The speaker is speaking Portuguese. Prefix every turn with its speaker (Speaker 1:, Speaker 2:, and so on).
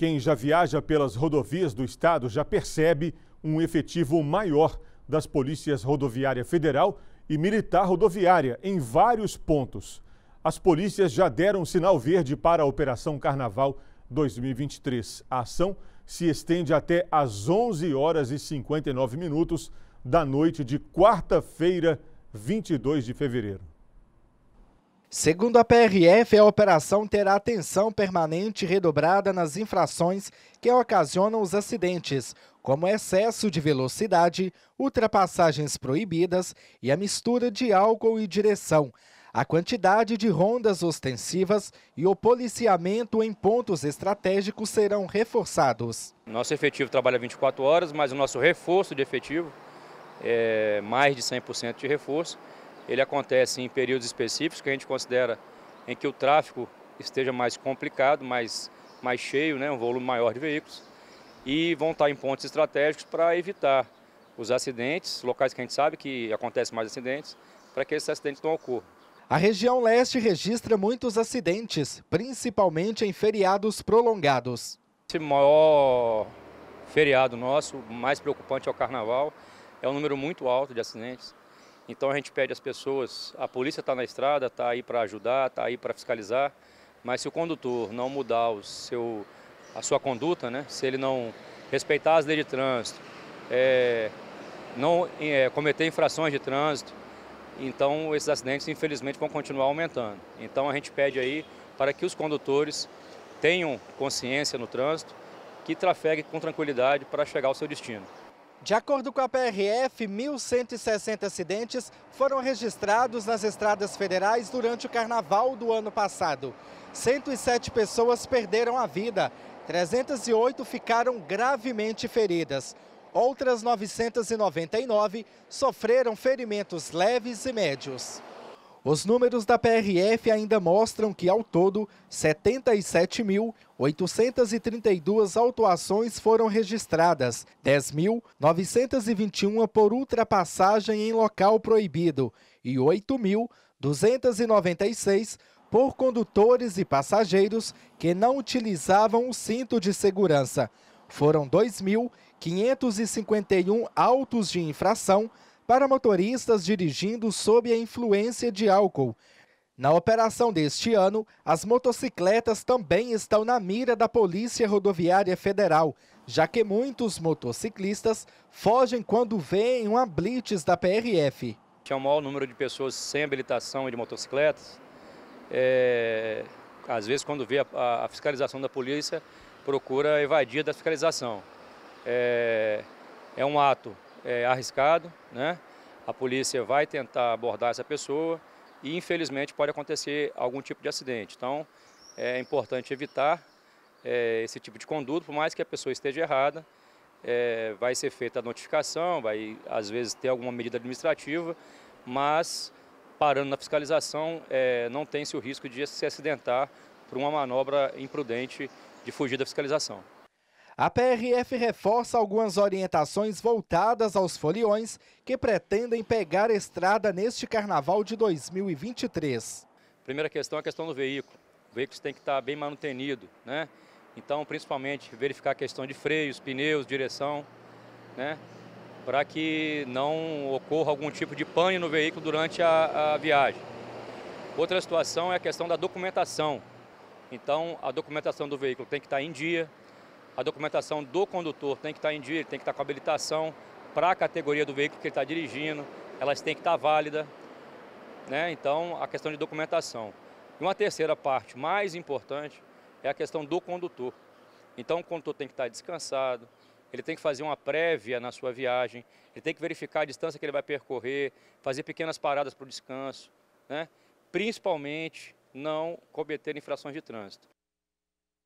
Speaker 1: Quem já viaja pelas rodovias do estado já percebe um efetivo maior das polícias rodoviária federal e militar rodoviária em vários pontos. As polícias já deram sinal verde para a Operação Carnaval 2023. A ação se estende até às 11 horas e 59 minutos da noite de quarta-feira, 22 de fevereiro.
Speaker 2: Segundo a PRF, a operação terá atenção permanente redobrada nas infrações que ocasionam os acidentes, como excesso de velocidade, ultrapassagens proibidas e a mistura de álcool e direção, a quantidade de rondas ostensivas e o policiamento em pontos estratégicos serão reforçados.
Speaker 1: Nosso efetivo trabalha 24 horas, mas o nosso reforço de efetivo é mais de 100% de reforço ele acontece em períodos específicos que a gente considera em que o tráfego esteja mais complicado, mais, mais cheio, né, um volume maior de veículos, e vão estar em pontos estratégicos para evitar os acidentes, locais que a gente sabe que acontecem mais acidentes, para que esses acidentes não ocorram.
Speaker 2: A região leste registra muitos acidentes, principalmente em feriados prolongados.
Speaker 1: Esse maior feriado nosso, mais preocupante é o carnaval, é um número muito alto de acidentes. Então a gente pede às pessoas, a polícia está na estrada, está aí para ajudar, está aí para fiscalizar, mas se o condutor não mudar o seu, a sua conduta, né, se ele não respeitar as leis de trânsito, é, não é, cometer infrações de trânsito, então esses acidentes infelizmente vão continuar aumentando. Então a gente pede aí para que os condutores tenham consciência no trânsito, que trafeguem com tranquilidade para chegar ao seu destino. De acordo com a PRF,
Speaker 2: 1.160 acidentes foram registrados nas estradas federais durante o carnaval do ano passado. 107 pessoas perderam a vida, 308 ficaram gravemente feridas. Outras 999 sofreram ferimentos leves e médios. Os números da PRF ainda mostram que, ao todo, 77.832 autuações foram registradas, 10.921 por ultrapassagem em local proibido e 8.296 por condutores e passageiros que não utilizavam o cinto de segurança. Foram 2.551 autos de infração para motoristas dirigindo sob a influência de álcool. Na operação deste ano, as motocicletas também estão na mira da Polícia Rodoviária Federal, já que muitos motociclistas fogem quando veem uma blitz da PRF.
Speaker 1: Que é o maior número de pessoas sem habilitação e de motocicletas. É, às vezes, quando vê a, a, fiscalização da polícia, procura evadir da fiscalização. É, é um ato é, arriscado, né? A polícia vai tentar abordar essa pessoa e, infelizmente, pode acontecer algum tipo de acidente. Então, é importante evitar é, esse tipo de conduto, por mais que a pessoa esteja errada, é, vai ser feita a notificação, vai às vezes ter alguma medida administrativa, mas parando na fiscalização é, não tem-se o risco de se acidentar por uma manobra imprudente de fugir da fiscalização.
Speaker 2: A PRF reforça algumas orientações voltadas aos foliões que pretendem pegar estrada neste carnaval de 2023.
Speaker 1: Primeira questão é a questão do veículo. O veículo tem que estar bem manutenido, né? Então, principalmente, verificar a questão de freios, pneus, direção, né? Para que não ocorra algum tipo de pane no veículo durante a, a viagem. Outra situação é a questão da documentação. Então, a documentação do veículo tem que estar em dia, a documentação do condutor tem que estar em dia, tem que estar com habilitação para a categoria do veículo que ele está dirigindo, elas têm que estar válidas, né? Então, a questão de documentação. E uma terceira parte, mais importante, é a questão do condutor. Então, o condutor tem que estar descansado, ele tem que fazer uma prévia na sua viagem, ele tem que verificar a distância que ele vai percorrer, fazer pequenas paradas para o descanso, né? principalmente não cometer infrações de trânsito.